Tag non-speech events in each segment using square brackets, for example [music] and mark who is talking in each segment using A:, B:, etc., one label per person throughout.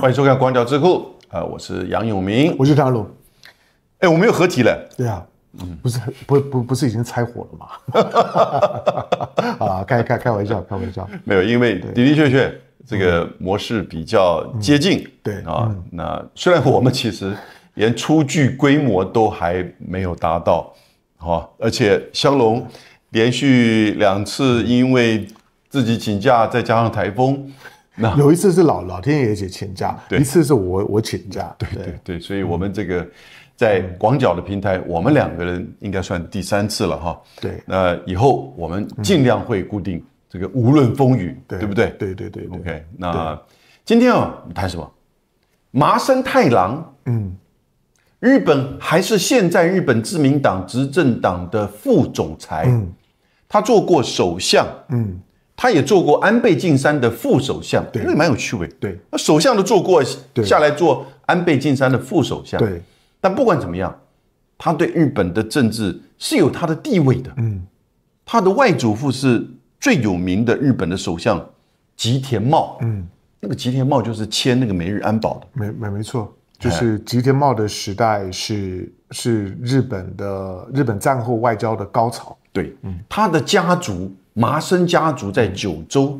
A: 欢迎收看《广角智库》啊，我是杨永明，我是张璐。哎，我们又合体了？
B: 对啊，嗯，不是不不不是已经拆伙了吗？[laughs] 啊，开开开玩笑，开玩笑。
A: 没有，因为的的确确这个模式比较接近。对啊，那虽然我们其实连出具规模都还没有达到，哈，而且香龙连续两次因为自己请假，再加上台风。那有一次是老
B: 老天爷姐请假，一次是我我请假，对对
A: 对，所以我们这个在广角的平台，我们两个人应该算第三次了哈。对，那以后我们尽量会固定这个无论风雨，对不对？对对对。OK，那今天啊，谈什么？麻生太郎，嗯，日本还是现在日本自民党执政党的副总裁，嗯，他做过首相，嗯。他也做过安倍晋三的副首相，对，那蛮有趣味。对，那首相都做过，下来做安倍晋三的副首相。对，但不管怎么样，他对日本的政治是有他的地位的。嗯，他的外祖父是最有名的日本的首相，吉田茂。嗯，那个吉
B: 田茂就是签那个美日安保的。没没没错，就是吉田茂的时代是是日本的日本战后外交的高潮。对，嗯，他的家
A: 族。麻生家族在九州，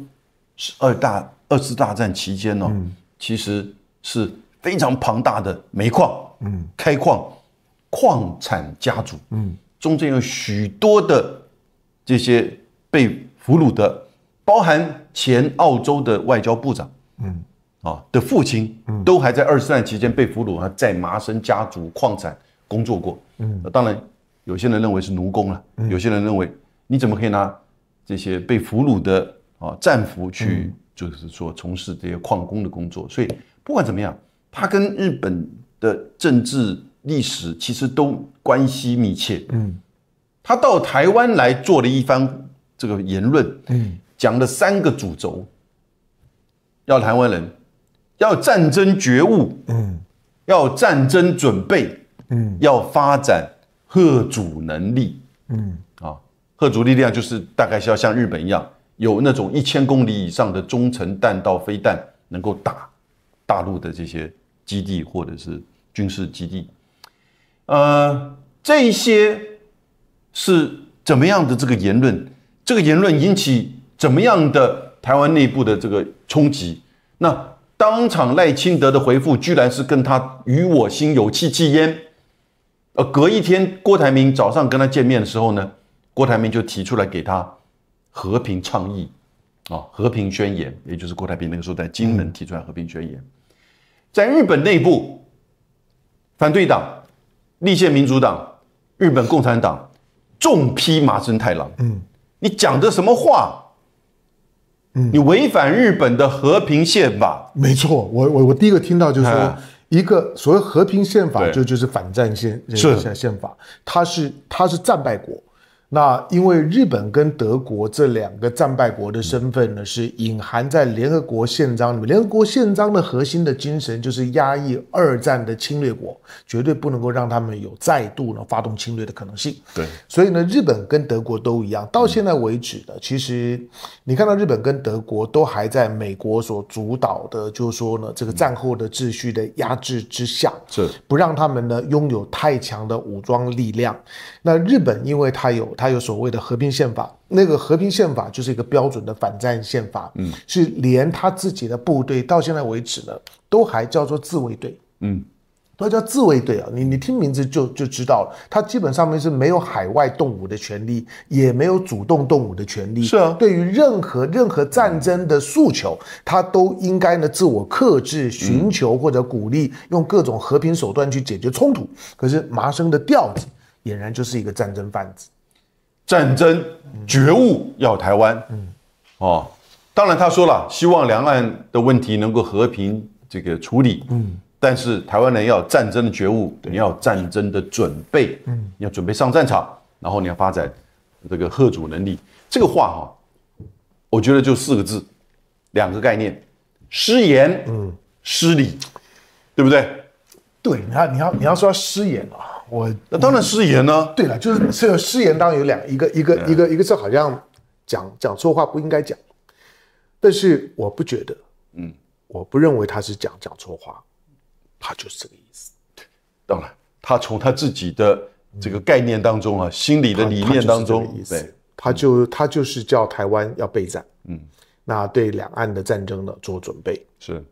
A: 是二大二次大战期间呢，其实是非常庞大的煤矿，嗯，开矿，矿产家族，嗯，中间有许多的这些被俘虏的，包含前澳洲的外交部长，嗯，啊的父亲，嗯，都还在二战期间被俘虏，在麻生家族矿产工作过，
C: 嗯，当然，
A: 有些人认为是奴工了，有些人认为你怎么可以拿？这些被俘虏的啊战俘去，就是说从事这些矿工的工作。所以不管怎么样，他跟日本的政治历史其实都关系密切。嗯，他到台湾来做了一番这个言论，嗯，讲了三个主轴：要台湾人要战争觉悟，嗯，要战争准备，嗯，要发展核主能力，嗯。核族力量就是大概是要像日本一样，有那种一千公里以上的中程弹道飞弹，能够打大陆的这些基地或者是军事基地。呃，这些是怎么样的这个言论？这个言论引起怎么样的台湾内部的这个冲击？那当场赖清德的回复居然是跟他“与我心有戚戚焉”。呃，隔一天，郭台铭早上跟他见面的时候呢？郭台铭就提出来给他和平倡议啊，和平宣言，也就是郭台铭那个时候在金门提出来和平宣言，在日本内部，反对党、立宪民主党、日本共产党重批麻生太郎：“嗯，你讲的什么话？你违反日本的和平宪法。”
B: 没错，我我我第一个听到就是说，一个所谓和平宪法就就是反战宪是宪法，它是它是战败国。那因为日本跟德国这两个战败国的身份呢，是隐含在联合国宪章里面。联合国宪章的核心的精神就是压抑二战的侵略国，绝对不能够让他们有再度呢发动侵略的可能性。对，所以呢，日本跟德国都一样，到现在为止呢，其实你看到日本跟德国都还在美国所主导的，就是说呢，这个战后的秩序的压制之下，是不让他们呢拥有太强的武装力量。那日本因为它有。他有所谓的和平宪法，那个和平宪法就是一个标准的反战宪法，嗯，是连他自己的部队到现在为止呢，都还叫做自卫队，嗯，都叫自卫队啊，你你听名字就就知道了，他基本上面是没有海外动武的权利，也没有主动动武的权利，是啊，对于任何任何战争的诉求，他都应该呢自我克制，寻求或者鼓励用各种和平手段去解决冲突。可是麻生的调子俨然就是一个战争贩子。战争觉
A: 悟要台湾，嗯，哦，当然他说了，希望两岸的问题能够和平这个处理，嗯，但是台湾人要战争的觉悟，你要战争的准备，嗯，要准备上战场，然后你要发展这个核武能力。这个话哈，我觉得就四个字，两个概念，失言，嗯，失礼，对不对？
B: 对，你要你要你要说失言啊。我那当然失言呢。对了，就是这个失言，当然有两一个一个一个一个是好像讲讲错话不应该讲，但是我不觉得，嗯，我不认为他是讲讲错话，他就是这个意思。当然，他从他
A: 自己的这个概念当中啊，心理的理念当中，对，
B: 他就他就是叫台湾要备战，嗯，那对两岸的战争呢做准备是。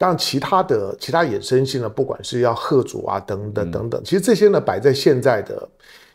B: 但其他的其他衍生性呢，不管是要贺祖啊，等等等等，其实这些呢摆在现在的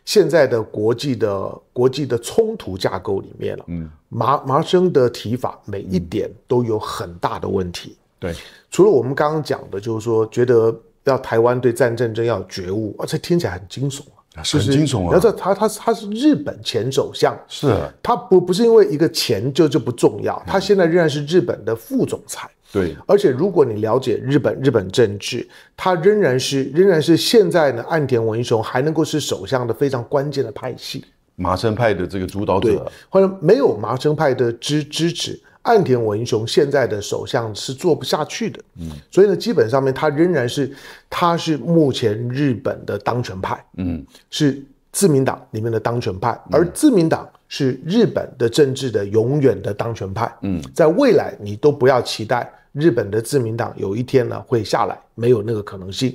B: 现在的国际的国际的冲突架构里面了。嗯，麻麻生的提法每一点都有很大的问题。对，除了我们刚刚讲的，就是说觉得要台湾对战争真要觉悟，而且听起来很惊悚啊，是很惊悚啊。要知他他他是日本前首相，是，他不不是因为一个前就就不重要，他现在仍然是日本的副总裁。对，而且如果你了解日本日本政治，它仍然是仍然是现在的岸田文雄还能够是首相的非常关键的派系，
A: 麻生派的这个主导者。
B: 或者没有麻生派的支支持，岸田文雄现在的首相是做不下去的。嗯，所以呢，基本上面他仍然是他是目前日本的当权派，嗯，是自民党里面的当权派，而自民党是日本的政治的永远的当权派。嗯，在未来你都不要期待。日本的自民党有一天呢会下来，没有那个可能性。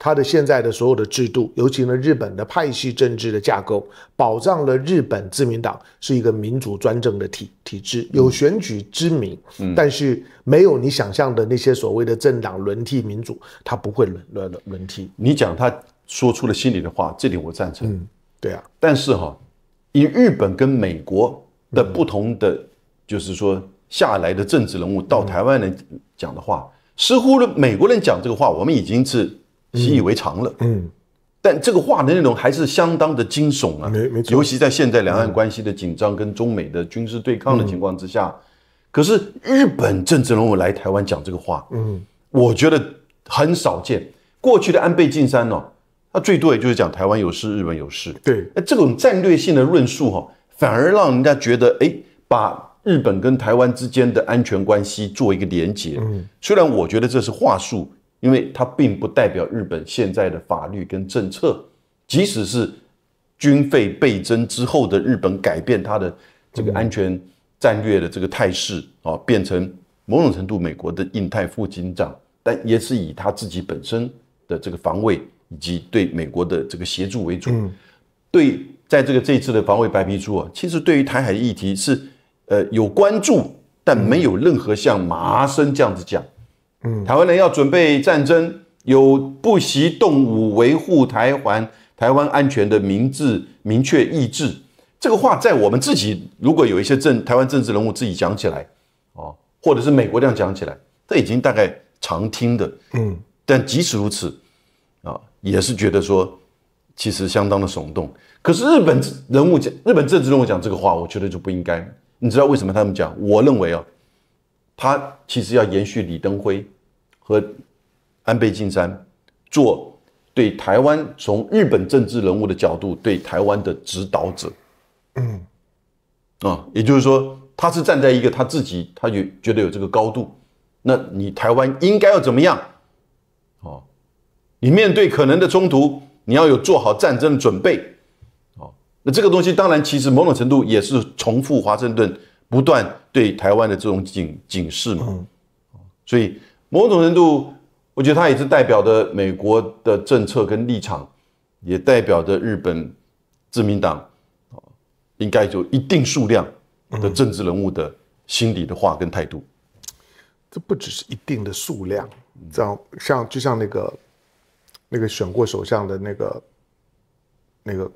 B: 他的现在的所有的制度，尤其呢日本的派系政治的架构，保障了日本自民党是一个民主专政的体体制，有选举之名，但是没有你想象的那些所谓的政党轮替民主，他不会轮轮轮替。
A: 你讲他说出了心里的话，这点我赞成。对啊，但是哈，以日本跟美国的不同的，就是说。下来的政治人物到台湾来讲的话，似乎呢美国人讲这个话，我们已经是习以为常了。嗯，但这个话的内容还是相当的惊悚啊。没没。尤其在现在两岸关系的紧张跟中美的军事对抗的情况之下，可是日本政治人物来台湾讲这个话，嗯，我觉得很少见。过去的安倍晋三呢，他最多也就是讲台湾有事，日本有事。对。哎，这种战略性的论述哈，反而让人家觉得哎，把。日本跟台湾之间的安全关系做一个连结，嗯，虽然我觉得这是话术，因为它并不代表日本现在的法律跟政策，即使是军费倍增之后的日本改变它的这个安全战略的这个态势啊，变成某种程度美国的印太副警长，但也是以他自己本身的这个防卫以及对美国的这个协助为主，对，在这个这次的防卫白皮书啊，其实对于台海议题是。呃，有关注，但没有任何像麻生这样子讲，嗯，台湾人要准备战争，有不惜动武维护台湾台湾安全的明智明确意志，这个话在我们自己如果有一些政台湾政治人物自己讲起来，哦，或者是美国这样讲起来，这已经大概常听的，嗯，但即使如此，啊，也是觉得说，其实相当的耸动。可是日本人物讲，日本政治人物讲这个话，我觉得就不应该。你知道为什么他们讲？我认为啊，他其实要延续李登辉和安倍晋三做对台湾从日本政治人物的角度对台湾的指导者，嗯，啊，也就是说他是站在一个他自己，他就觉得有这个高度，那你台湾应该要怎么样？哦，你面对可能的冲突，你要有做好战争准备。这个东西当然，其实某种程度也是重复华盛顿不断对台湾的这种警警示嘛。所以，某种程度，我觉得它也是代表的美国的政策跟立场，也代表着日本自民党应该有一定数量的政治人物的心理的话跟态度。
B: 这不只是一定的数量，道，像就像那个那个选过首相的那个那个。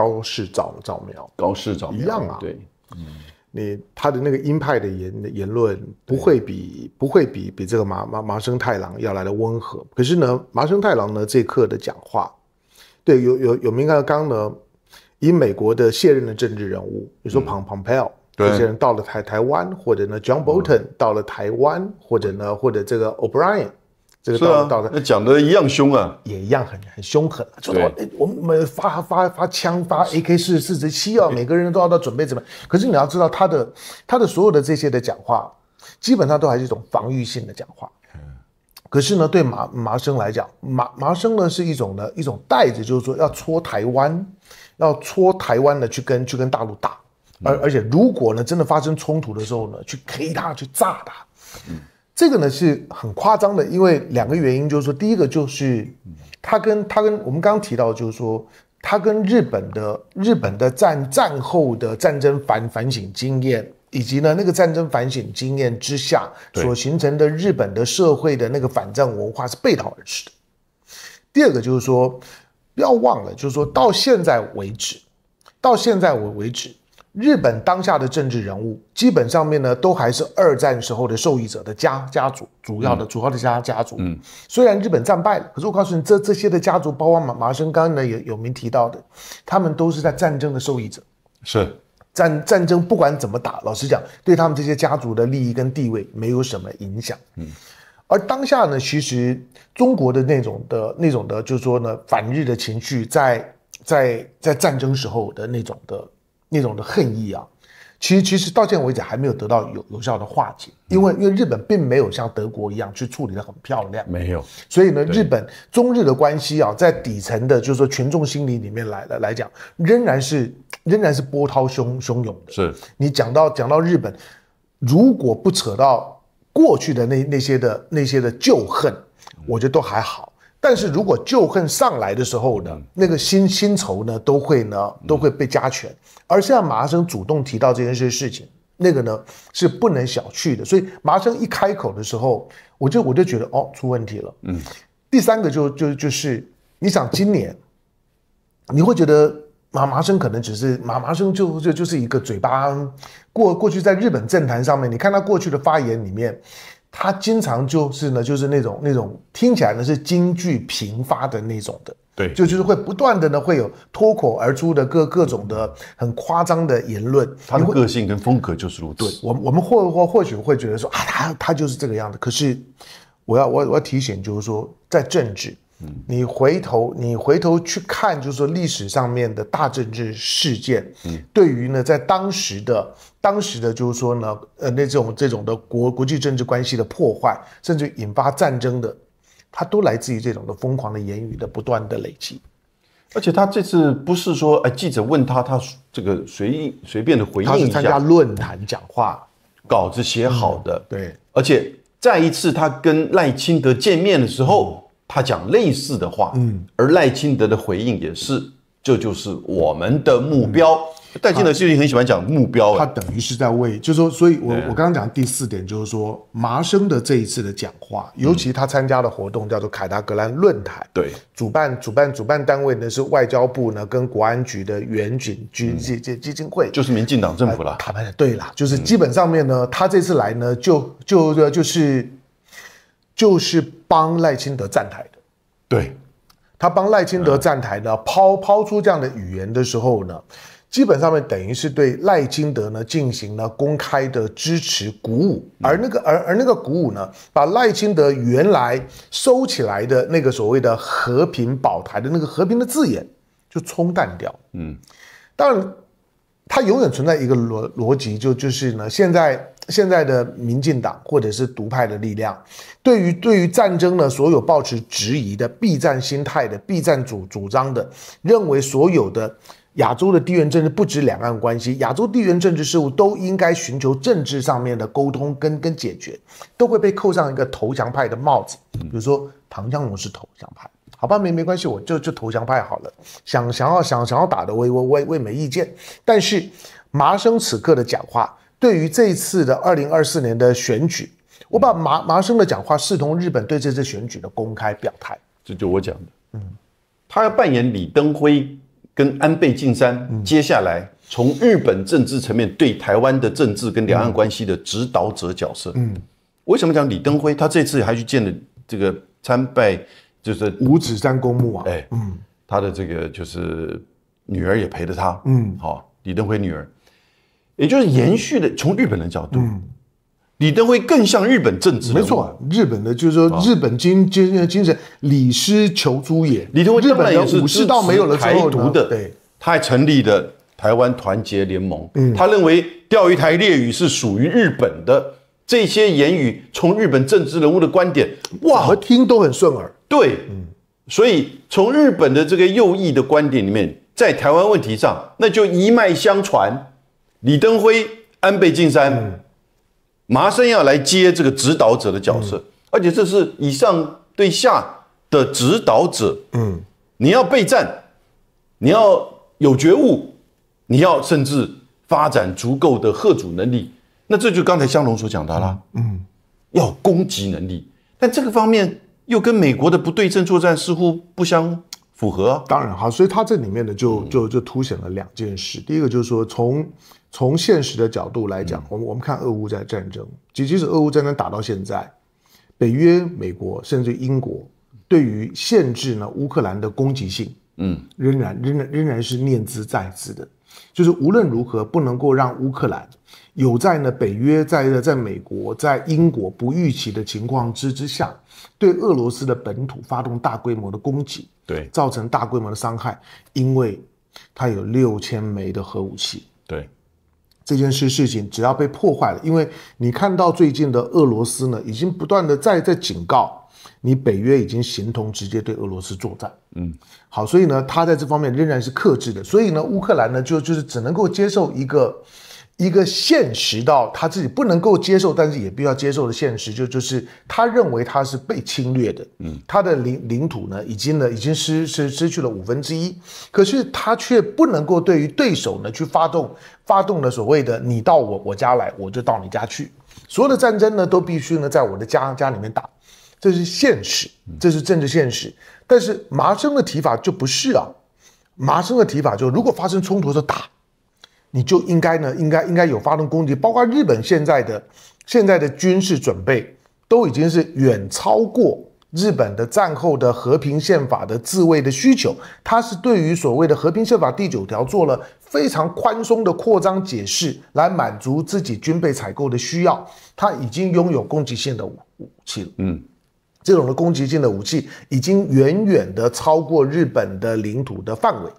B: 高市早早苗，高市早苗一样啊，对，嗯，你他的那个鹰派的言言论不会比不会比比这个麻麻麻生太郎要来的温和，可是呢，麻生太郎呢这一刻的讲话，对，有有有明刚刚呢，以美国的卸任的政治人物，比如说庞庞佩尔这些人到了台台湾，或者呢，John Bolton 到了台湾，或者呢，或者这个 O'Brien。这个道理，道那
A: 讲的一样凶啊，
B: 也一样很很凶狠，就是我们发发发枪，发 AK 四四十七啊，每个人都要到准备怎么？可是你要知道他的他的所有的这些的讲话，基本上都还是一种防御性的讲话。可是呢，对麻麻生来讲，麻麻生呢是一种呢一种带着，就是说要戳台湾，要戳台湾的去跟去跟大陆打，而而且如果呢真的发生冲突的时候呢，去 K 他，去炸他。嗯。这个呢是很夸张的，因为两个原因，就是说，第一个就是，他跟他跟我们刚刚提到，就是说，他跟日本的日本的战战后的战争反反省经验，以及呢那个战争反省经验之下所形成的日本的社会的那个反战文化是背道而驰的。第二个就是说，不要忘了，就是说到现在为止，到现在为为止。日本当下的政治人物，基本上面呢，都还是二战时候的受益者的家家族，主要的、主要的家家族。嗯，虽然日本战败了，可是我告诉你，这这些的家族，包括麻麻生刚呢也有名提到的，他们都是在战争的受益者。是，战战争不管怎么打，老实讲，对他们这些家族的利益跟地位没有什么影响。嗯，而当下呢，其实中国的那种的那种的，就是说呢，反日的情绪，在在在战争时候的那种的。那种的恨意啊，其实其实到现在为止还没有得到有有效的化解，因为因为日本并没有像德国一样去处理的很漂亮，没有。所以呢，日本中日的关系啊，在底层的，就是说群众心理里面来来讲，仍然是仍然是波涛汹汹涌的。是你讲到讲到日本，如果不扯到过去的那那些的那些的旧恨，我觉得都还好。但是如果旧恨上来的时候呢，那个新新仇呢，都会呢都会被加权。而在麻生主动提到这些事情，那个呢是不能小觑的。所以麻生一开口的时候，我就我就觉得哦出问题了。嗯，第三个就就就是你想今年，你会觉得麻麻生可能只是麻麻生就就就是一个嘴巴过过去在日本政坛上面，你看他过去的发言里面。他经常就是呢，就是那种那种听起来呢是京剧频发的那种的，对，就就是会不断的呢会有脱口而出的各各种的很夸张的言论。他的个性跟风格就是如此。我我们或或或许会觉得说啊，他他就是这个样子。可是，我要我要提醒就是说，在政治。你回头，你回头去看，就是说历史上面的大政治事件，嗯，对于呢，在当时的当时的，就是说呢，呃，那这种这种的国国际政治关系的破坏，甚至引发战争的，它都来自于这种的疯狂的言语的不断的累积。
A: 而且他这次不是说，哎，记者问他，他这个随意随便的回应。他是参加论坛讲话，稿子写好的。对。而且再一次，他跟赖清德见面的时候。他讲类似的话，嗯，而赖清德的回应也是，这就是我们的目标。赖清德最近很喜欢讲目标，
B: 他等于是在为，就说，所以我我刚刚讲第四点就是说，麻生的这一次的讲话，尤其他参加的活动叫做凯达格兰论坛，对，主办主办主办单位呢是外交部呢跟国安局的远景基基基金会，就是民进党政府了，坦白的对了，就是基本上面呢，他这次来呢就就就是。就是帮赖清德站台的，对他帮赖清德站台呢，抛抛出这样的语言的时候呢，基本上面等于是对赖清德呢进行了公开的支持鼓舞，而那个而而那个鼓舞呢，把赖清德原来收起来的那个所谓的和平保台的那个和平的字眼就冲淡掉。嗯，当然，它永远存在一个逻逻辑，就就是呢，现在。现在的民进党或者是独派的力量，对于对于战争呢，所有抱持质疑的避战心态的避战主主张的，认为所有的亚洲的地缘政治不止两岸关系，亚洲地缘政治事务都应该寻求政治上面的沟通跟跟解决，都会被扣上一个投降派的帽子。比如说唐江龙是投降派，好吧，没没关系，我就就投降派好了。想想要想想要打的，我我我也没意见。但是麻生此刻的讲话。对于这次的二零二四年的选举，我把麻麻生的讲话视同日本对这次选举的公开表态。这
A: 就我讲的，嗯，
B: 他要扮演李登
A: 辉跟安倍晋三接下来从日本政治层面对台湾的政治跟两岸关系的指导者角色。嗯，为什么讲李登辉？他这次还去见了这个参拜，就是五指山公墓啊，哎，嗯，他的这个就是女儿也陪着他，嗯，好，李登辉女儿。也就是延
B: 续的，从日本的角度，李登辉更像日本政治。没错，日本的就是说日本精精神精神，李斯求诸也。李登辉日然也是武士道没有了
A: 台独的，对，他还成立了台湾团结联盟。他认为钓鱼台列屿是属于日本的，这些言语从日本政治人物的观点，
B: 哇，听都很顺耳。
A: 对，所以从日本的这个右翼的观点里面，在台湾问题上，那就一脉相传。李登辉、安倍晋三、麻生要来接这个指导者的角色，而且这是以上对下的指导者。嗯，你要备战，你要有觉悟，你要甚至发展足够的贺主能力。那这就刚才香龙所讲的了。嗯，要攻击能力，但这
B: 个方面又跟美国的不对称作战似乎不相符合。当然哈，所以他这里面呢，就就就凸显了两件事。第一个就是说从从现实的角度来讲，我们我们看俄乌在战争，即即使俄乌战争打到现在，北约、美国甚至英国对于限制呢乌克兰的攻击性，嗯，仍然仍然仍然是念兹在兹的，就是无论如何不能够让乌克兰有在呢北约在在在美国在英国不预期的情况之之下，对俄罗斯的本土发动大规模的攻击，对造成大规模的伤害，因为，它有六千枚的核武器，对。这件事事情只要被破坏了，因为你看到最近的俄罗斯呢，已经不断的在在警告你，北约已经形同直接对俄罗斯作战。嗯，好，所以呢，他在这方面仍然是克制的，所以呢，乌克兰呢就就是只能够接受一个。一个现实到他自己不能够接受，但是也必须要接受的现实，就就是他认为他是被侵略的，嗯，他的领领土呢已经呢已经失失失去了五分之一，可是他却不能够对于对手呢去发动发动了所谓的你到我我家来，我就到你家去，所有的战争呢都必须呢在我的家家里面打，这是现实，这是政治现实，但是麻生的提法就不是啊，麻生的提法就如果发生冲突就打。你就应该呢，应该应该有发动攻击，包括日本现在的现在的军事准备，都已经是远超过日本的战后的和平宪法的自卫的需求。它是对于所谓的和平宪法第九条做了非常宽松的扩张解释，来满足自己军备采购的需要。它已经拥有攻击性的武器了，嗯，这种的攻击性的武器已经远远的超过日本的领土的范围。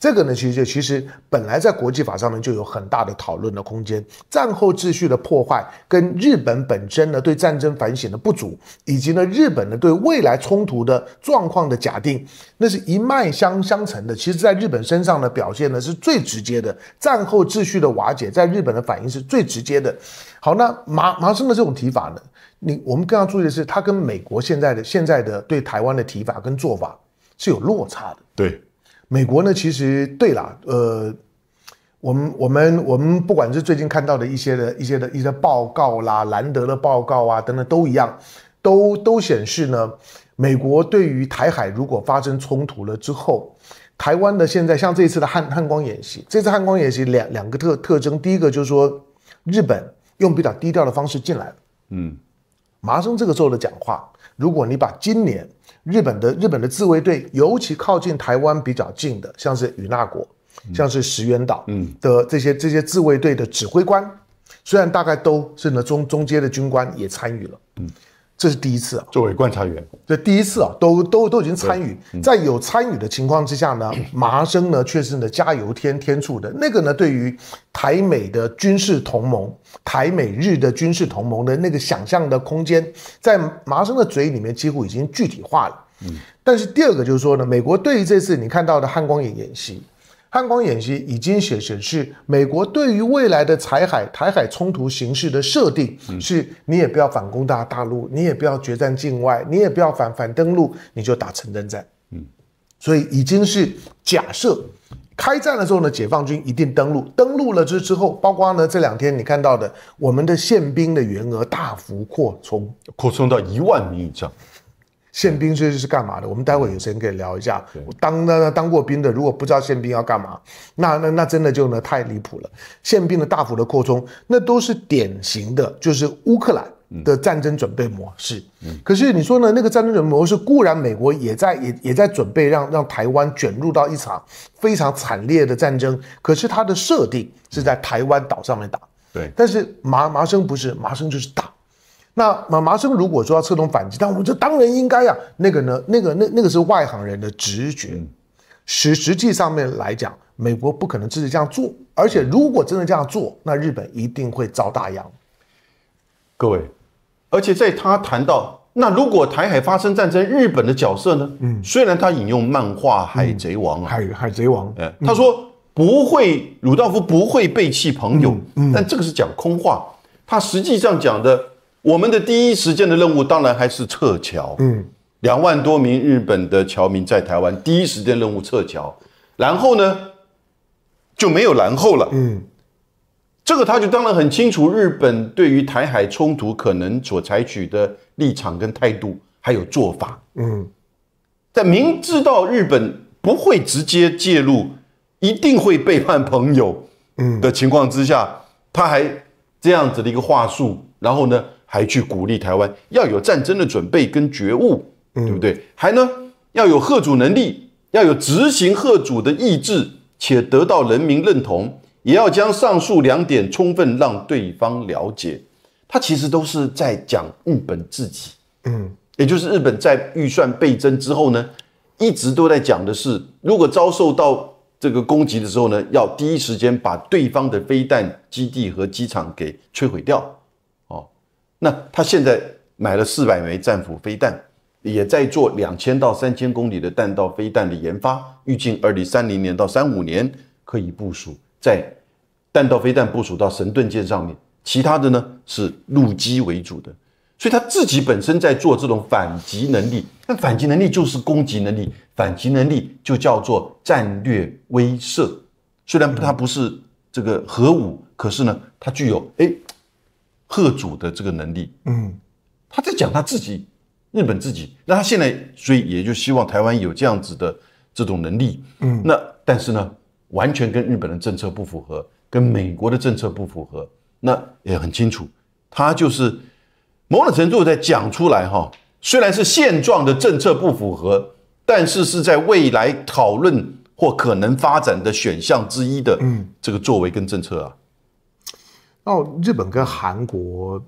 B: 这个呢，其实就其实本来在国际法上面就有很大的讨论的空间。战后秩序的破坏跟日本本身呢对战争反省的不足，以及呢日本呢对未来冲突的状况的假定，那是一脉相相承的。其实，在日本身上呢表现呢是最直接的。战后秩序的瓦解在日本的反应是最直接的。好，那麻麻生的这种提法呢，你我们更要注意的是，他跟美国现在的现在的对台湾的提法跟做法是有落差的。对。美国呢，其实对了，呃，我们我们我们不管是最近看到的一些的一些的一些报告啦，兰德的报告啊等等都一样，都都显示呢，美国对于台海如果发生冲突了之后，台湾的现在像这次的汉汉光演习，这次汉光演习两两个特特征，第一个就是说，日本用比较低调的方式进来了，嗯。麻生这个时候的讲话，如果你把今年日本的日本的自卫队，尤其靠近台湾比较近的，像是与那国，像是石垣岛的这些这些自卫队的指挥官，虽然大概都是呢中中阶的军官也参与了，嗯。这是第一次啊，作为观察员，这第一次啊，都都都已经参与，在有参与的情况之下呢，[clears throat] 麻生呢却是呢加油添添醋的那个呢，对于台美的军事同盟，台美日的军事同盟的那个想象的空间，在麻生的嘴里面几乎已经具体化了。嗯，但是第二个就是说呢，美国对于这次你看到的汉光演演习。汉光演习已经显显示，美国对于未来的台海台海冲突形势的设定是：你也不要反攻大大陆，你也不要决战境外，你也不要反反登陆，你就打城镇战。嗯，所以已经是假设开战的时候呢，解放军一定登陆，登陆了之之后，包括呢这两天你看到的，我们的宪兵的员额大幅扩充，扩充到一万名以上。宪兵这实是干嘛的？我们待会有时间可以聊一下。当呢当过兵的，如果不知道宪兵要干嘛，那那那真的就呢太离谱了。宪兵的大幅的扩充，那都是典型的，就是乌克兰的战争准备模式。嗯，可是你说呢？那个战争准备模式固然美国也在也也在准备让让台湾卷入到一场非常惨烈的战争，可是它的设定是在台湾岛上面打。对，但是麻麻生不是麻生就是打。那麻麻生如果说要策动反击，那我们就当然应该呀。那个呢，那个那那个是外行人的直觉。实实际上面来讲，美国不可能支持这样做。而且如果真的这样做，那日本一定会遭大殃。
A: 各位，而且在他谈到那如果台海发生战争，日本的角色呢？嗯，虽然他引用漫画《海贼王》啊，海海贼王，他说不会，鲁道夫不会背弃朋友。嗯，但这个是讲空话，他实际上讲的。我们的第一时间的任务当然还是撤侨。嗯，两万多名日本的侨民在台湾，第一时间任务撤侨，然后呢就没有然后了。嗯，这个他就当然很清楚日本对于台海冲突可能所采取的立场跟态度还有做法。嗯，在明知道日本不会直接介入，一定会背叛朋友。嗯的情况之下，他还这样子的一个话术，然后呢？还去鼓励台湾要有战争的准备跟觉悟，对不对？还呢要有贺主能力，要有执行贺主的意志且得到人民认同，也要将上述两点充分让对方了解。他其实都是在讲日本自己，嗯，也就是日本在预算倍增之后呢，一直都在讲的是，如果遭受到这个攻击的时候呢，要第一时间把对方的飞弹基地和机场给摧毁掉。那他现在买了四百枚战斧飞弹，也在做两千到三千公里的弹道飞弹的研发，预计二零三零年到三五年可以部署在弹道飞弹部署到神盾舰上面。其他的呢是陆基为主的，所以他自己本身在做这种反击能力。那反击能力就是攻击能力，反击能力就叫做战略威慑。虽然它不是这个核武，可是呢，它具有哎。贺主的这个能力，嗯，他在讲他自己日本自己，那他现在所以也就希望台湾有这样子的这种能力，嗯，那但是呢，完全跟日本的政策不符合，跟美国的政策不符合，那也很清楚，他就是某种程度在讲出来哈，虽然是现状的政策不符合，但是是在未来讨论或可能发展的选项之一的，嗯，这个作为跟政策啊。
B: 到日本跟韩国，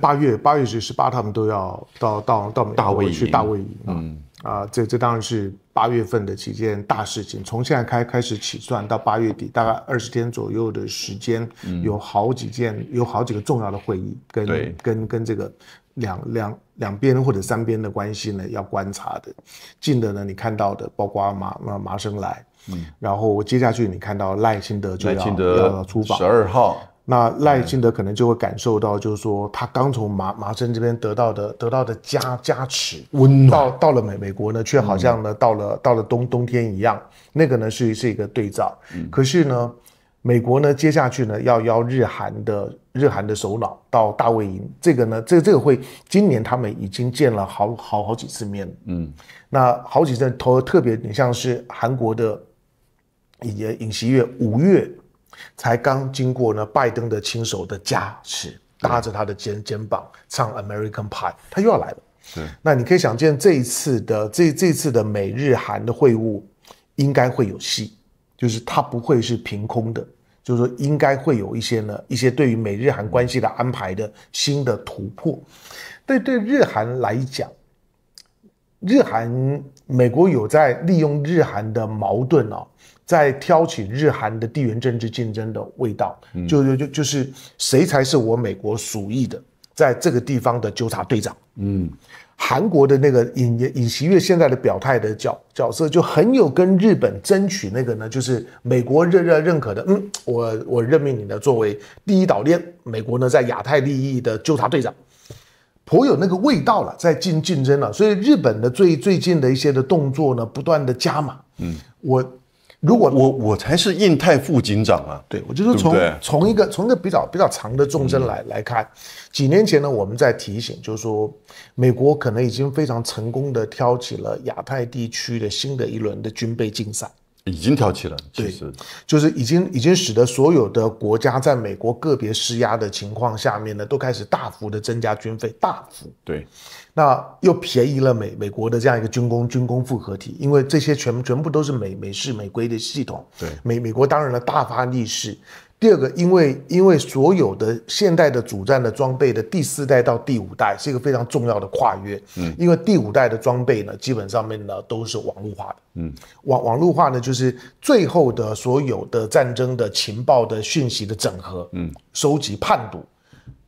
B: 八月八月十八，他们都要到到到美国去大卫营，嗯啊，这这当然是八月份的几件大事情。从现在开开始起算，到八月底，大概二十天左右的时间，有好几件，有好几个重要的会议跟跟跟这个两两两边或者三边的关系呢，要观察的。近的呢，你看到的，包括麻麻生来，嗯，然后接下去你看到赖清德就要要出访十二号。那赖清德可能就会感受到，就是说他刚从麻麻省这边得到的得到的加加持温暖，到到了美美国呢，却好像呢到了到了冬冬天一样，那个呢是是一个对照。可是呢，美国呢接下去呢要邀日韩的日韩的首脑到大卫营，这个呢这这个会今年他们已经见了好好好几次面，嗯，那好几次特别特别像是韩国的尹尹锡月五月。才刚经过呢，拜登的亲手的加持，搭着他的肩肩膀唱 American Pie，他又要来了。是，那你可以想见，这一次的这这次的美日韩的会晤，应该会有戏，就是他不会是凭空的，就是说应该会有一些呢一些对于美日韩关系的安排的新的突破。对对，日韩来讲，日韩美国有在利用日韩的矛盾哦。在挑起日韩的地缘政治竞争的味道，就就就就是谁才是我美国属意的在这个地方的纠察队长？嗯，韩国的那个尹尹锡月现在的表态的角角色，就很有跟日本争取那个呢，就是美国认认认可的，嗯，我我任命你呢作为第一岛链美国呢在亚太利益的纠察队长，颇有那个味道了，在竞竞争了，所以日本的最最近的一些的动作呢，不断的加码，嗯，我。如果我我才是印太副警长啊，对我就是从从一个从一个比较比较长的纵深来来看，几年前呢，我们在提醒就是说，美国可能已经非常成功的挑起了亚太地区的新的一轮的军备竞赛，已经挑起了，对，就是已经已经使得所有的国家在美国个别施压的情况下面呢，都开始大幅的增加军费，大幅对。那又便宜了美美国的这样一个军工军工复合体，因为这些全全部都是美美式美规的系统。对美美国当然了大发利是。第二个，因为因为所有的现代的主战的装备的第四代到第五代是一个非常重要的跨越。
C: 嗯，因为第五
B: 代的装备呢，基本上面呢都是网络化的。嗯，网网络化呢，就是最后的所有的战争的情报的讯息的整合，嗯，收集判读，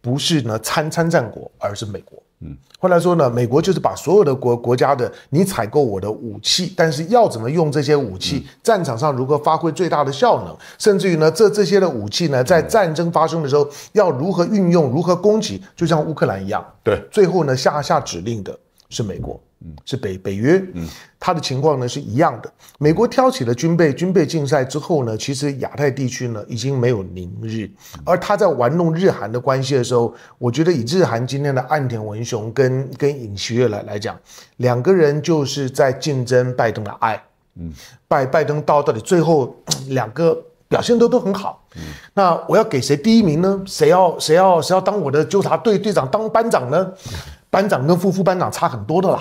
B: 不是呢参参战国，而是美国。嗯，后来说呢，美国就是把所有的国国家的你采购我的武器，但是要怎么用这些武器，战场上如何发挥最大的效能，甚至于呢，这这些的武器呢，在战争发生的时候要如何运用，如何攻击，就像乌克兰一样，对，最后呢下下指令的是美国。是北北约，嗯，他的情况呢是一样的。美国挑起了军备军备竞赛之后呢，其实亚太地区呢已经没有宁日。而他在玩弄日韩的关系的时候，我觉得以日韩今天的岸田文雄跟跟尹锡悦来来讲，两个人就是在竞争拜登的爱。嗯，拜拜登到到底最后 [clears throat] 两个表现都都很好。嗯，那我要给谁第一名呢？谁要谁要谁要当我的纠察队队长当班长呢？班长跟副副班长差很多的啦，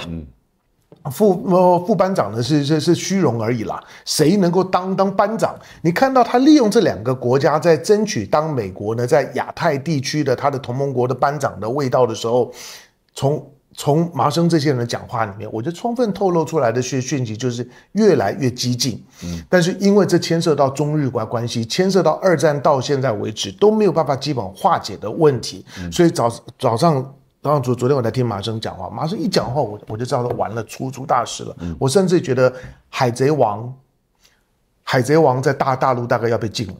B: 副呃副班长呢是是是虚荣而已啦。谁能够当当班长？你看到他利用这两个国家在争取当美国呢，在亚太地区的他的同盟国的班长的味道的时候，从从麻生这些人的讲话里面，我觉得充分透露出来的讯息就是越来越激进。嗯，但是因为这牵涉到中日关关系，牵涉到二战到现在为止都没有办法基本化解的问题，所以早早上。刚昨昨天我在听马生讲话，马生一讲话，我我就知道他完了，出出大事了。我甚至觉得《海贼王》《海贼王》在大大陆大概要被禁了。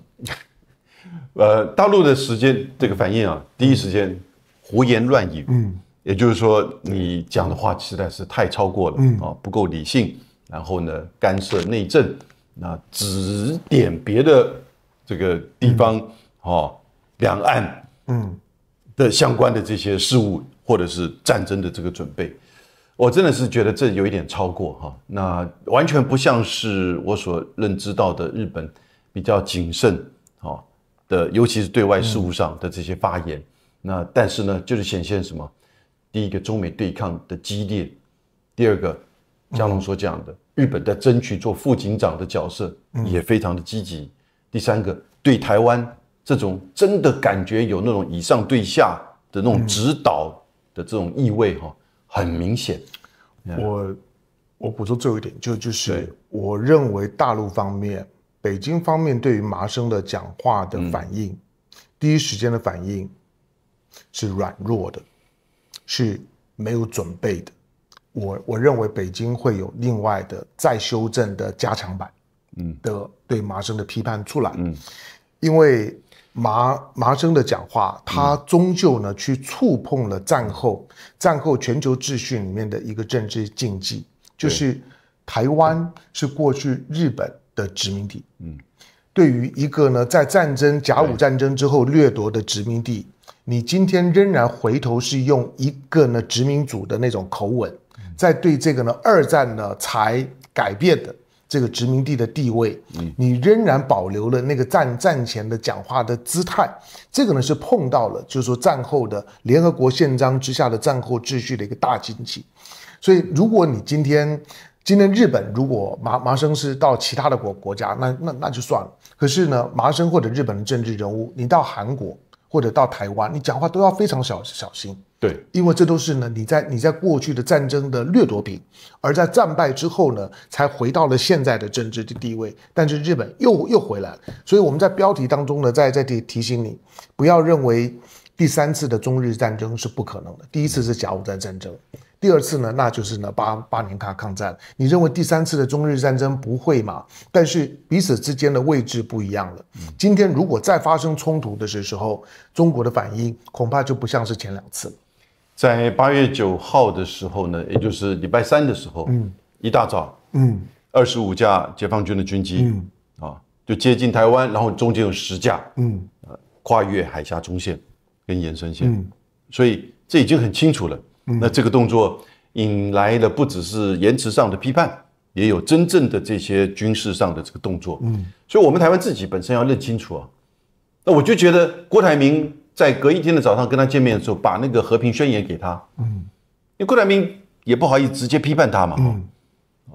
A: [laughs] 呃，大陆的时间这个反应啊，第一时间胡言乱语。嗯，也就是说，你讲的话实在是太超过了啊，不够理性。然后呢，干涉内政，那指点别的这个地方啊，两岸嗯的相关的这些事物或者是战争的这个准备，我真的是觉得这有一点超过哈，那完全不像是我所认知到的日本比较谨慎，啊的尤其是对外事务上的这些发言。那但是呢，就是显现什么？第一个，中美对抗的激烈；第二个，江龙所讲的日本在争取做副警长的角色也非常的积极；第三个，对台湾这种真的感觉有那种以上对下的那种指导。的这种意味哈很明显，
B: 我我补充最后一点就就是，我认为大陆方面、北京方面对于麻生的讲话的反应，第一时间的反应是软弱的，是没有准备的。我我认为北京会有另外的再修正的加强版，嗯的对麻生的批判出来，嗯，因为。麻麻生的讲话，他终究呢去触碰了战后战后全球秩序里面的一个政治禁忌，就是台湾是过去日本的殖民地。嗯，对于一个呢在战争甲午战争之后掠夺的殖民地，你今天仍然回头是用一个呢殖民主的那种口吻，在对这个呢二战呢才改变的。这个殖民地的地位，嗯，你仍然保留了那个战战前的讲话的姿态，这个呢是碰到了，就是说战后的联合国宪章之下的战后秩序的一个大经济。所以，如果你今天，今天日本如果麻麻生是到其他的国国家，那那那就算了。可是呢，麻生或者日本的政治人物，你到韩国。或者到台湾，你讲话都要非常小小心。对，因为这都是呢，你在你在过去的战争的掠夺品，而在战败之后呢，才回到了现在的政治的地位。但是日本又又回来了，所以我们在标题当中呢，在在提提醒你，不要认为第三次的中日战争是不可能的。第一次是甲午战战争。第二次呢，那就是呢八八年卡抗战。你认为第三次的中日战争不会嘛？但是彼此之间的位置不一样了。今天如果再发生冲突的时时候，中国的反应恐怕就不像是前两次了。
A: 在八月九号的时候呢，也就是礼拜三的时候，嗯，一大早，嗯，二十五架解放军的军机，嗯，啊，就接近台湾，然后中间有十架，嗯，呃，跨越海峡中线，跟延伸线，所以这已经很清楚了。那这个动作引来了不只是言辞上的批判，也有真正的这些军事上的这个动作。嗯，所以，我们台湾自己本身要认清楚啊。那我就觉得，郭台铭在隔一天的早上跟他见面的时候，把那个和平宣言给他。嗯，因为郭台铭也不好意思直接批判他嘛。嗯，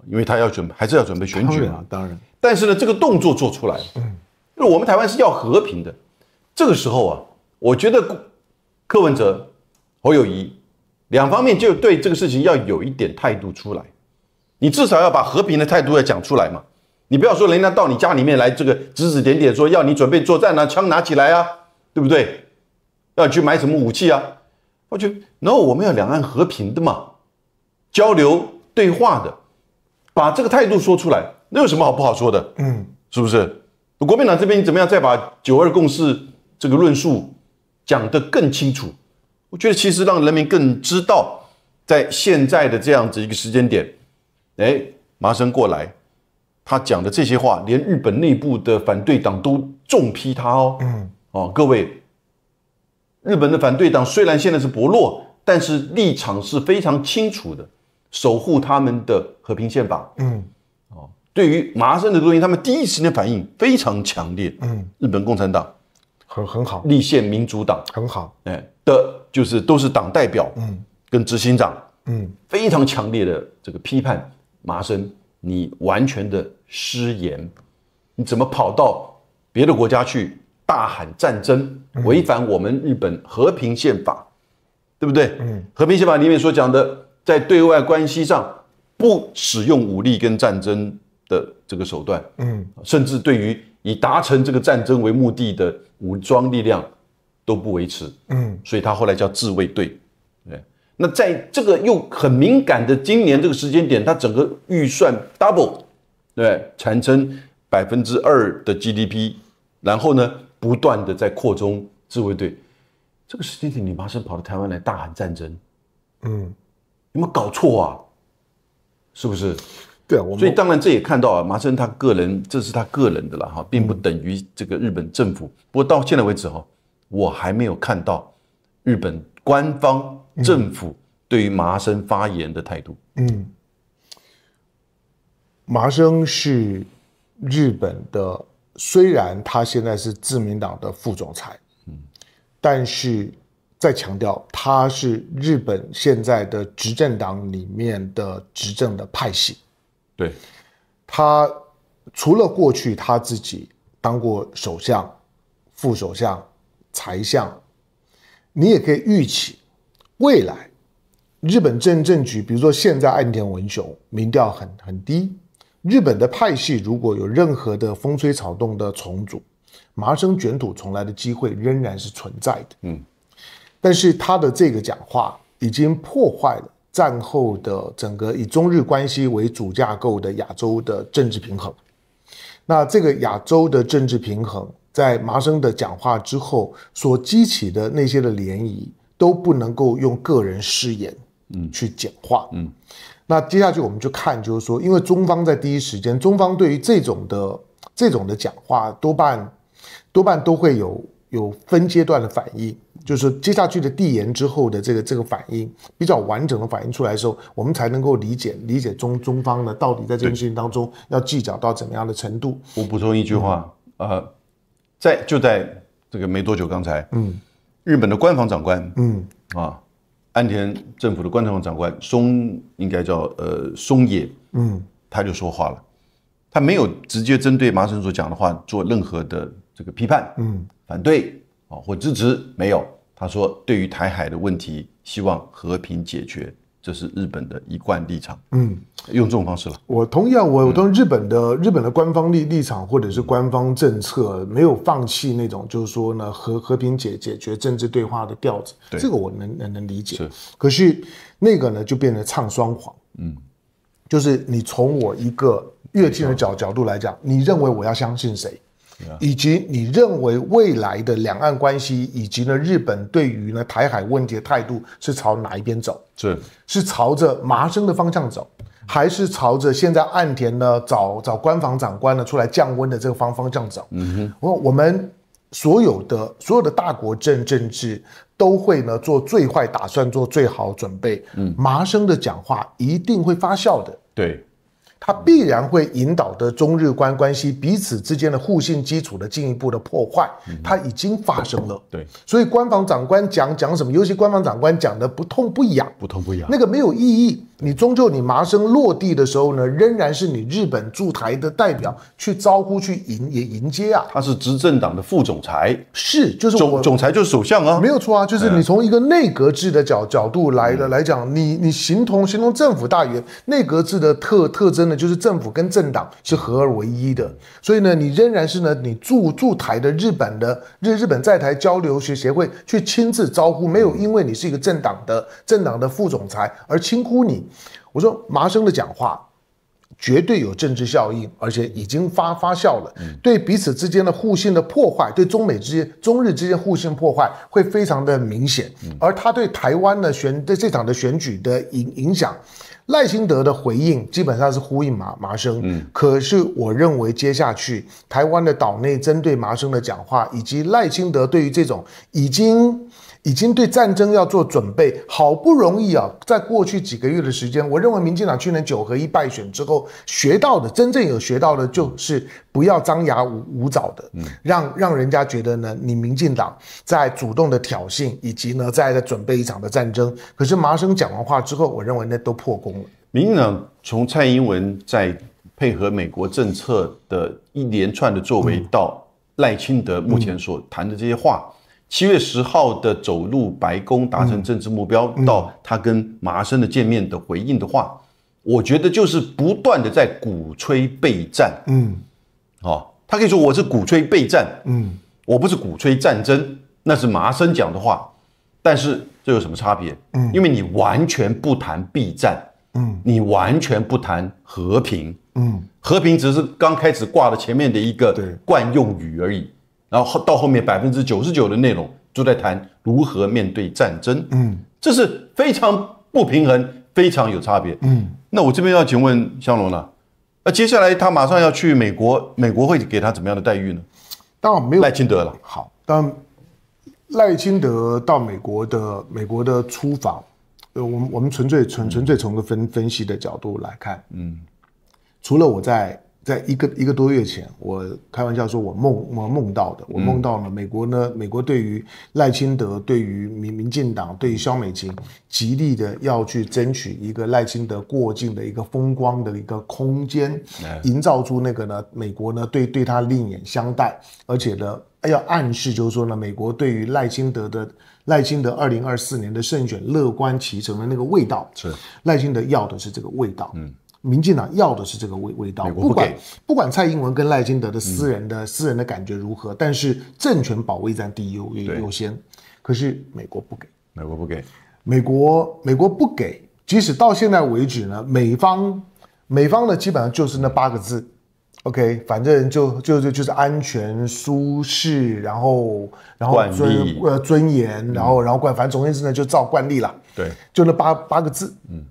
A: 因为他要准还是要准备选举啊，当然。但是呢，这个动作做出来，嗯，那我们台湾是要和平的。这个时候啊，我觉得柯文哲、侯友谊。两方面就对这个事情要有一点态度出来，你至少要把和平的态度要讲出来嘛。你不要说人家到你家里面来这个指指点点说要你准备作战啊，枪拿起来啊，对不对？要去买什么武器啊？我觉得，然后我们要两岸和平的嘛，交流对话的，把这个态度说出来，那有什么好不好说的？嗯，是不是？国民党这边你怎么样？再把九二共识这个论述讲得更清楚。我觉得其实让人民更知道，在现在的这样子一个时间点，哎，麻生过来，他讲的这些话，连日本内部的反对党都重批他哦。嗯。哦，各位，日本的反对党虽然现在是薄弱，但是立场是非常清楚的，守护他们的和平宪法。嗯。哦，对于麻生的东西，他们第一时间反应非常强烈。嗯。日本共产党。很很好，立宪民主党很好，哎，的就是都是党代表，嗯，跟执行长，嗯，非常强烈的这个批判麻生，你完全的失言，你怎么跑到别的国家去大喊战争，违反我们日本和平宪法，对不对？嗯，和平宪法里面所讲的，在对外关系上不使用武力跟战争的这个手段，嗯，甚至对于。以达成这个战争为目的的武装力量都不维持，嗯，所以他后来叫自卫队，对。那在这个又很敏感的今年这个时间点，他整个预算 double，对，产生百分之二的 GDP，然后呢，不断的在扩充自卫队。这个时间点，你马上跑到台湾来大喊战争，嗯，有没有搞错啊？是不是？
B: 对
C: 啊，所以当
A: 然这也看到啊，麻生他个人，这是他个人的了哈，并不等于这个日本政府。不过到现在为止哈，我还没有看到日本官方政府对于麻生发言的态
B: 度。嗯，麻生是日本的，虽然他现在是自民党的副总裁，嗯，但是再强调他是日本现在的执政党里面的执政的派系。对，他除了过去他自己当过首相、副首相、财相，你也可以预期未来日本政政局，比如说现在岸田文雄民调很很低，日本的派系如果有任何的风吹草动的重组，麻生卷土重来的机会仍然是存在的。嗯，但是他的这个讲话已经破坏了。战后的整个以中日关系为主架构的亚洲的政治平衡，那这个亚洲的政治平衡，在麻生的讲话之后所激起的那些的涟漪，都不能够用个人誓言嗯去简化嗯。那接下去我们就看，就是说，因为中方在第一时间，中方对于这种的这种的讲话，多半多半都会有有分阶段的反应。就是接下去的递延之后的这个这个反应比较完整的反应出来的时候，我们才能够理解理解中中方呢到底在这件事情当中要计较到怎么样的程度。
A: 我补充一句话，呃，在就在这个没多久刚才，嗯，日本的官房长官，嗯啊，安田政府的官房长官松应该叫呃松野，嗯，他就说话了，他没有直接针对麻生所讲的话做任何的这个批判，嗯，反对。哦，或支持没有？他说，对于台海的问题，希望和平解决，这是日本的一贯立场。嗯，用这种方式了。
B: 我同样，我我日本的日本的官方立立场或者是官方政策，没有放弃那种就是说呢，和和平解解决政治对话的调子。对，这个我能能能理解。是，可是那个呢，就变得唱双簧。嗯，就是你从我一个乐听的角角度来讲，你认为我要相信谁？以及你认为未来的两岸关系，以及呢日本对于呢台海问题的态度是朝哪一边走？是是朝着麻生的方向走，还是朝着现在岸田呢找找官房长官呢出来降温的这个方方向走？嗯哼，我我们所有的所有的大国政政治都会呢做最坏打算，做最好准备。嗯，麻生的讲话一定会发酵的。对。它必然会引导的中日关关系彼此之间的互信基础的进一步的破坏，它已经发生了。对，所以官方长官讲讲什么，尤其官方长官讲的不痛不痒，不痛不痒，那个没有意义。你终究你麻生落地的时候呢，仍然是你日本驻台的代表去招呼去迎也迎接啊。他是执政党的副总裁，是就是总总裁就是首相啊，没有错啊，就是你从一个内阁制的角角度来的来讲，你你形同形同政府大员，内阁制的特特征。就是政府跟政党是合而为一的，所以呢，你仍然是呢，你驻驻台的日本的日日本在台交流学协会去亲自招呼，没有因为你是一个政党的政党的副总裁而轻呼你。我说麻生的讲话绝对有政治效应，而且已经发发酵了，对彼此之间的互信的破坏，对中美之间、中日之间互信破坏会非常的明显，而他对台湾的选对这场的选举的影影响。赖清德的回应基本上是呼应麻麻生，嗯，可是我认为接下去台湾的岛内针对麻生的讲话，以及赖清德对于这种已经。已经对战争要做准备，好不容易啊，在过去几个月的时间，我认为民进党去年九合一败选之后学到的，真正有学到的，就是不要张牙舞舞爪的，让让人家觉得呢，你民进党在主动的挑衅，以及呢在在准备一场的战争。可是麻生讲完话之后，我认为呢都破功了。
A: 民进党从蔡英文在配合美国政策的一连串的作为，到赖清德目前所谈的这些话。七月十号的走入白宫达成政治目标，到他跟麻生的见面的回应的话，我觉得就是不断的在鼓吹备战。嗯，哦，他可以说我是鼓吹备战。嗯，我不是鼓吹战争，那是麻生讲的话。但是这有什么差别？嗯，因为你完全不谈备战。嗯，你完全不谈和平。嗯，和平只是刚开始挂了前面的一个惯用语而已。然后到后面百分之九十九的内容都在谈如何面对战争，嗯，这是非常不平衡，非常有差别，嗯。那我这边要请问香龙了，那接下来他马上要去美国，美国会给他怎么样的待遇呢？当然没有赖清德了。好，
B: 当赖清德到美国的美国的出访，呃，我我们纯粹纯纯粹从个分分析的角度来看，嗯，除了我在。在一个一个多月前，我开玩笑说，我梦我梦到的，我梦到了美国呢。美国对于赖清德，对于民民进党，对于萧美琴，极力的要去争取一个赖清德过境的一个风光的一个空间，营造出那个呢，美国呢对对他另眼相待，而且呢要暗示，就是说呢，美国对于赖清德的赖清德二零二四年的胜选乐观其成的那个味道是赖清德要的是这个味道，嗯。民进党要的是这个味味道，不管不管蔡英文跟赖清德的私人的私人的感觉如何，但是政权保卫战第一优优先，可是美国不给，美国不给，美国美国不给，即使到现在为止呢，美方美方呢，基本上就是那八个字，OK，反正就就就就是安全舒适，然后然后尊呃尊严，然后然后惯，反正总而言之呢，就照惯例了，对，就那八八个字，嗯，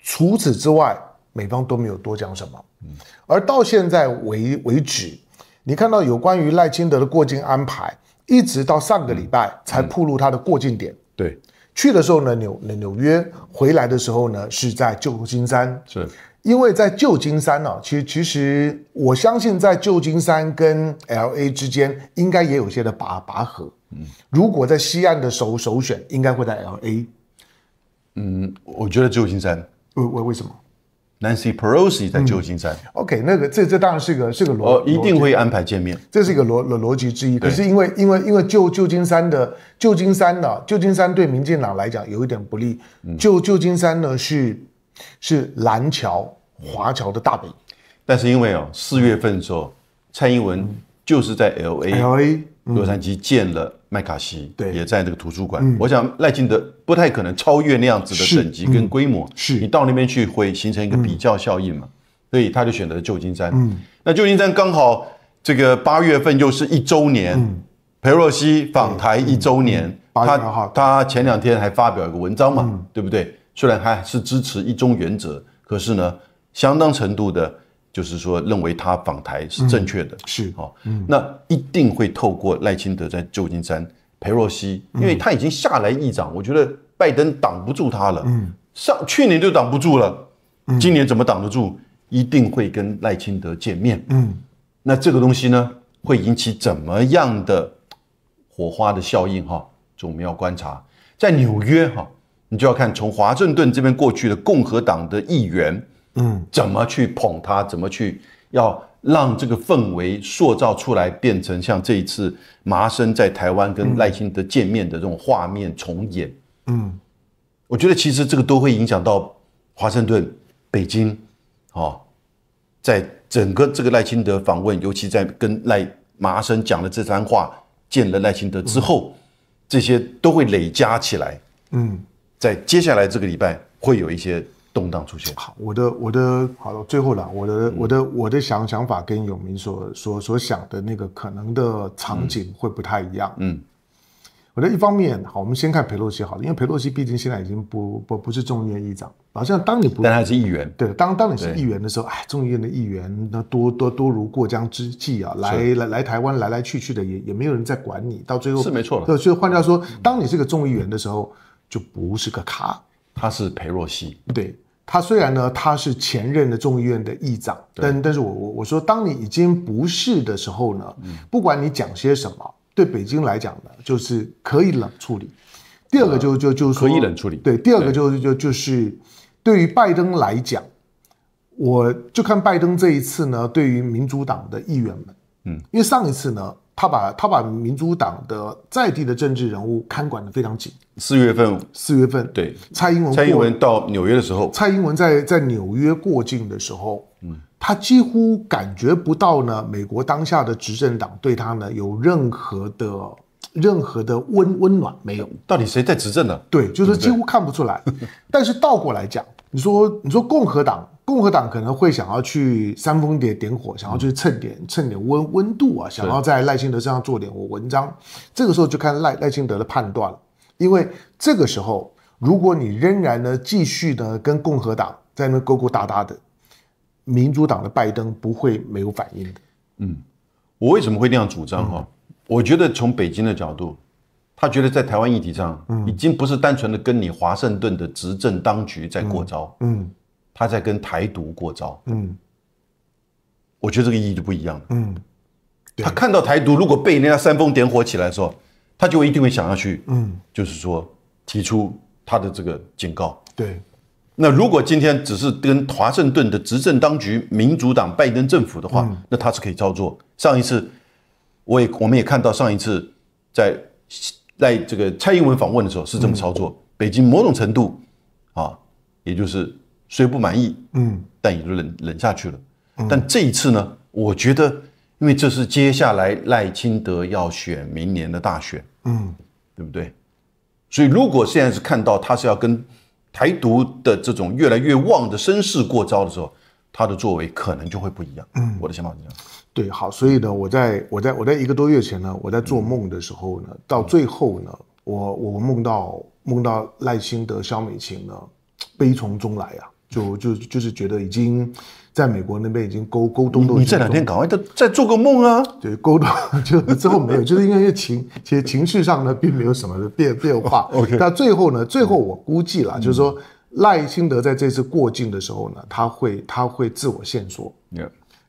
B: 除此之外。美方都没有多讲什么，嗯，而到现在为为止，你看到有关于赖清德的过境安排，一直到上个礼拜才铺露他的过境点。对，去的时候呢纽纽约，回来的时候呢是在旧金山。是，因为在旧金山呢，其实其实我相信在旧金山跟 L A 之间应该也有些的拔拔河。嗯，如果在西岸的首首选，应该会在 L A。嗯，我觉得旧金山。为为为什么？Nancy Pelosi 在旧金山。OK，那个这这当然是个是个逻一定会安排见面。这是一个逻逻逻辑之一。可是因为因为因为旧旧金山的旧金山呢，旧金山对民进党来讲有一点不利。旧旧金山呢是是蓝桥华侨的大本营。
A: 但是因为哦，四月份的时候，蔡英文就是在 LA。洛杉矶建了麦卡锡，对，也在那个图书馆。我想赖清德不太可能超越那样子的等级跟规模。是你到那边去会形成一个比较效应嘛？所以他就选择了旧金山。嗯，那旧金山刚好这个八月份又是一周年，裴若溪访台一周年。他他前两天还发表一个文章嘛，对不对？虽然还是支持一中原则，可是呢，相当程度的。就是说，认为他访台是正确的，是啊，那一定会透过赖清德在旧金山、裴洛溪，因为他已经下来议长，我觉得拜登挡不住他了，嗯，上去年就挡不住了，今年怎么挡得住？一定会跟赖清德见面，嗯，那这个东西呢，会引起怎么样的火花的效应哈？我们要观察，在纽约哈，你就要看从华盛顿这边过去的共和党的议员。嗯，怎么去捧他？怎么去要让这个氛围塑造出来，变成像这一次麻生在台湾跟赖清德见面的这种画面重演？嗯，我觉得其实这个都会影响到华盛顿、北京，哦，在整个这个赖清德访问，尤其在跟赖麻生讲了这番话、见了赖清德之后，这些都会累加起来。嗯，在接下来这个礼拜会有一些。动荡出
B: 现。好，我的我的好了，最后了，我的我的我的想想法跟永明所所所想的那个可能的场景会不太一样。嗯，我觉得一方面好，我们先看佩洛西好了，因为佩洛西毕竟现在已经不不不是众议院议长，好像当你不，但他是议员。对，当当你是议员的时候，哎，众议院的议员那多多多如过江之鲫啊，来来来台湾来来去去的，也也没有人在管你，到最后是没错了。所以换句话说，当你是个众议员的时候，就不是个卡。他是裴若曦，对他虽然呢，他是前任的众议院的议长，但但是我我我说，当你已经不是的时候呢，不管你讲些什么，对北京来讲呢，就是可以冷处理。第二个就就就是可以冷处理。对，第二个就就就是对于拜登来讲，我就看拜登这一次呢，对于民主党的议员们，嗯，因为上一次呢。他把他把民主党的在地的政治人物看管的非常紧。四月份，四月份，对蔡英文。蔡英文到纽约的时候，蔡英文在在纽约过境的时候，嗯，他几乎感觉不到呢，美国当下的执政党对他呢有任何的任何的温温暖没有。到底谁在执政呢？对，就是几乎看不出来。但是倒过来讲，你说你说共和党。共和党可能会想要去煽风点点火，想要去蹭点蹭点温温度啊，想要在赖清德身上做点文章。这个时候就看赖赖清德的判断了。因为这个时候，如果你仍然呢继续的跟共和党在那勾勾搭搭的，民主党的拜登不会没有反应的。
C: 嗯，
A: 我为什么会那样主张哈？我觉得从北京的角度，他觉得在台湾议题上，已经不是单纯的跟你华盛顿的执政当局在过招，嗯。他在跟台独过招，嗯，我觉得这个意义就不一样了，嗯，他看到台独如果被人家煽风点火起来的时候，他就会一定会想要去，嗯，就是说提出他的这个警告，对。那如果今天只是跟华盛顿的执政当局民主党拜登政府的话，那他是可以操作。上一次，我也我们也看到上一次在在这个蔡英文访问的时候是这么操作，北京某种程度啊，也就是。虽不满意，嗯，但也就忍忍下去了。但这一次呢，我觉得，因为这是接下来赖清德要选明年的大选，嗯，对不对？所以如果现在是看到他是要跟台独的这种越来越旺的
B: 声势过招的时候，他的作为可能就会不一样。嗯，我的想法是这样？对，好，所以呢，我在我在我在一个多月前呢，我在做梦的时候呢，到最后呢，我我梦到梦到赖清德、萧美琴呢，悲从中来啊。就就就是觉得已经在美国那边已经沟沟通都你这两天搞完都再做个梦啊？对，沟通 [laughs] 就之后没有，就是因为情，其实情绪上呢并没有什么变变化。OK，那最后呢？最后我估计了，就是说赖清德在这次过境的时候呢，他会他会自我限缩，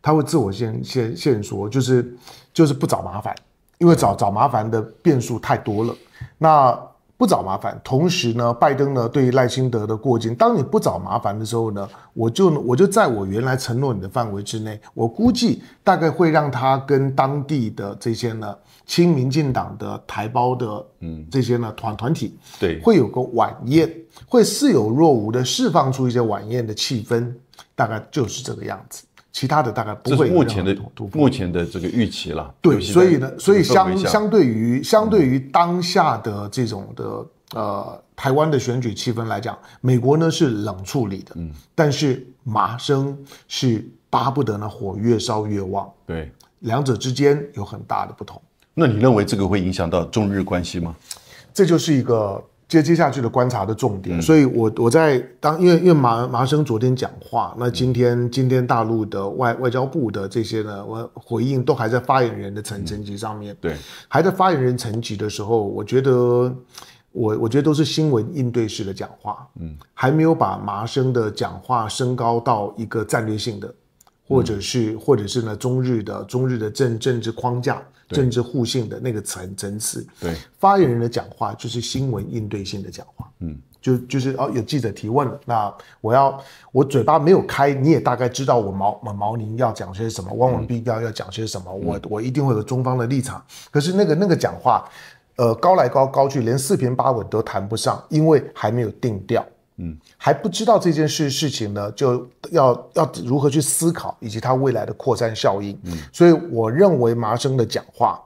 B: 他会自我限限限缩，就是就是不找麻烦，因为找找麻烦的变数太多了。那。不找麻烦，同时呢，拜登呢对于赖清德的过境，当你不找麻烦的时候呢，我就我就在我原来承诺你的范围之内，我估计大概会让他跟当地的这些呢亲民进党的台胞的嗯这些呢团团体对会有个晚宴，会似有若无的释放出一些晚宴的气氛，大概就是这个样子。其他的大概不会。目前的目前
A: 的这个预期了。对，所以呢，所以相相
B: 对于相对于当下的这种的呃台湾的选举气氛来讲，美国呢是冷处理的，嗯，但是麻生是巴不得呢火越烧越旺。对，两者之间有很大的不同。
A: 那你认为这个会影响到中日关系吗？
B: 这就是一个。接接下去的观察的重点，所以，我我在当因为因为麻麻生昨天讲话，那今天今天大陆的外外交部的这些呢，我回应都还在发言人的层层级上面，对，还在发言人层级的时候，我觉得我我觉得都是新闻应对式的讲话，嗯，还没有把麻生的讲话升高到一个战略性的。或者是或者是呢，中日的中日的政政治框架、政治互信的那个层层次。对，发言人的讲话就是新闻应对性的讲话。嗯，就就是哦，有记者提问，了，那我要我嘴巴没有开，你也大概知道我毛我毛宁要讲些什么，汪文斌要要讲些什么，我我一定会有中方的立场。可是那个那个讲话，呃，高来高高去，连四平八稳都谈不上，因为还没有定调。嗯，还不知道这件事事情呢，就要要如何去思考，以及它未来的扩散效应。嗯，所以我认为麻生的讲话，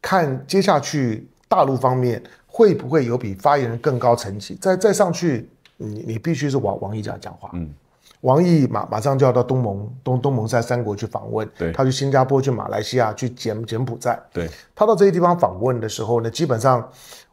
B: 看接下去大陆方面会不会有比发言人更高层级，再再上去，你你必须是王王毅讲讲话。嗯，王毅马马上就要到东盟东东盟在三国去访问，对，他去新加坡、去马来西亚、去柬柬埔寨。对，他到这些地方访问的时候呢，基本上。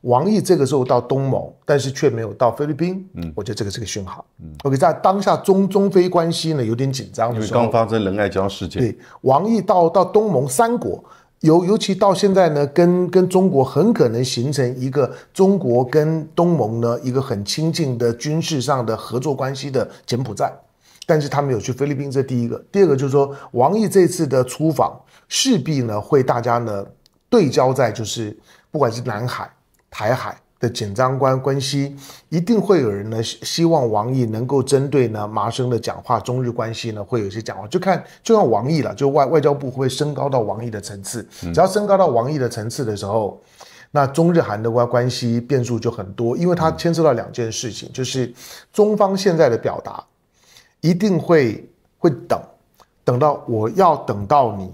B: 王毅这个时候到东盟，但是却没有到菲律宾。嗯，我觉得这个是个讯号。嗯，OK，在当下中中非关系呢有点紧张的时候，刚发生仁爱礁事件。对，王毅到到东盟三国，尤尤其到现在呢，跟跟中国很可能形成一个中国跟东盟呢一个很亲近的军事上的合作关系的柬埔寨，但是他没有去菲律宾，这第一个。第二个就是说，王毅这次的出访势必呢会大家呢对焦在就是不管是南海。台海的紧张关关系，一定会有人呢希望王毅能够针对呢麻生的讲话，中日关系呢会有一些讲话，就看就看王毅了，就外外交部会升高到王毅的层次，只要升高到王毅的层次的时候，那中日韩的关关系变数就很多，因为它牵涉到两件事情，就是中方现在的表达一定会会等，等到我要等到你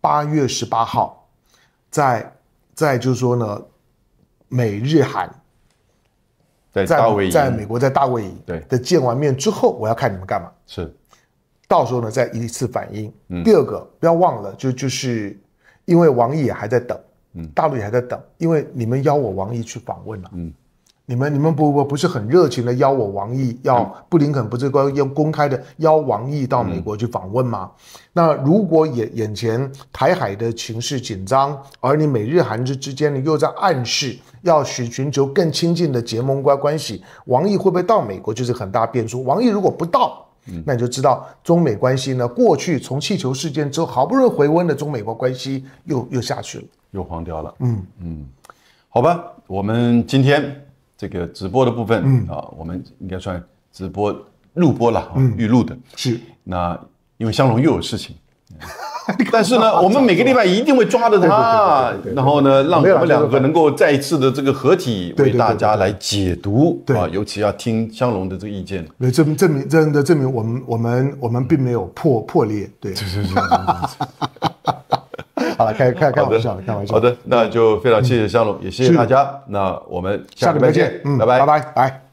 B: 八月十八号，在在就是说呢。美日韩
C: 在在在美国在
B: 大卫的见完面之后，我要看你们干嘛？是，到时候呢再一次反应。第二个，不要忘了，就就是因为王毅还在等，嗯，大陆也还在等，因为你们邀我王毅去访问了，嗯，你们你们不不不是很热情的邀我王毅，要布林肯不是公要公开的邀王毅到美国去访问吗？那如果眼眼前台海的情势紧张，而你美日韩之之间你又在暗示。要寻寻求更亲近的结盟关关系，王毅会不会到美国就是很大变数。王毅如果不到，那你就知道中美关系呢？过去从气球事件之后好不容易回温的中美国关系又又下去了，
A: 又黄掉了。嗯嗯，好吧，我们今天这个直播的部分啊，我们应该算直播录播了嗯，预录的是。那因为香龙又有事情。[laughs] 但是呢，[laughs] 我们每个礼拜一定会抓的他，然后呢，让他们两个能够再一次的这个合体，为大家来解读，对，尤其要听香龙的这个意见，
B: 对，证明证明真的证明我们我们我们并没有破破裂，对，对对对。[laughs] 好了，开开开玩笑，开玩笑，好
A: 的，那就非常谢谢香龙，也谢谢大家，那我们下礼拜见，拜拜
B: 拜拜。